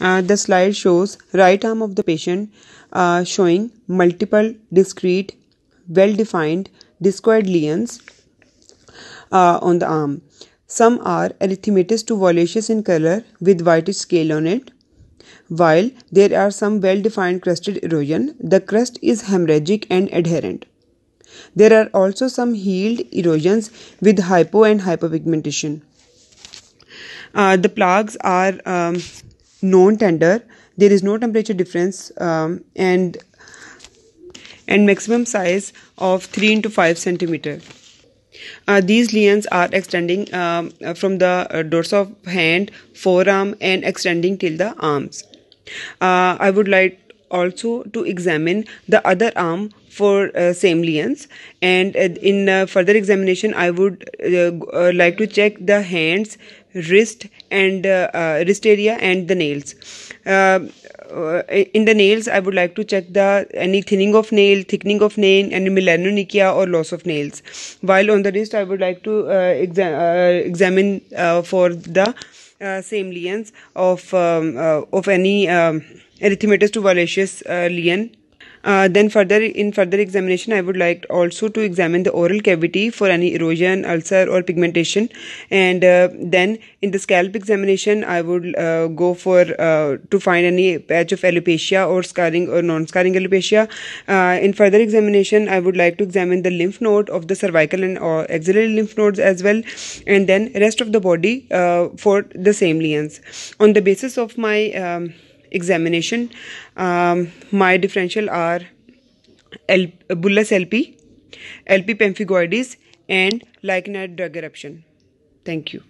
Uh, the slide shows right arm of the patient uh, showing multiple discrete, well-defined discoid lesions uh, on the arm. Some are erythematous to violaceous in color with whitish scale on it. While there are some well-defined crusted erosion, the crust is hemorrhagic and adherent. There are also some healed erosions with hypo and hyperpigmentation. Uh, the plaques are um, known tender there is no temperature difference um, and and maximum size of 3 into 5 centimeter uh, these liens are extending um, uh, from the uh, dorsal hand forearm and extending till the arms uh, i would like also to examine the other arm for uh, same liens and uh, in uh, further examination i would uh, uh, like to check the hands wrist and uh, wrist area and the nails in the nails i would like to check the any thinning of nail thickening of nail and melanonychia or loss of nails while on the wrist i would like to exa examine for the same liens of um, of any um, erythematous to violaceous uh, lien. Uh, then further in further examination, I would like also to examine the oral cavity for any erosion, ulcer or pigmentation. And uh, then in the scalp examination, I would uh, go for uh, to find any patch of alopecia or scarring or non-scarring alopecia. Uh, in further examination, I would like to examine the lymph node of the cervical and or uh, axillary lymph nodes as well, and then rest of the body for the same liens. On the basis of my um, examination. Um, my differential are L- bullous LP, LP pemphigoides, and lichenoid drug eruption. Thank you.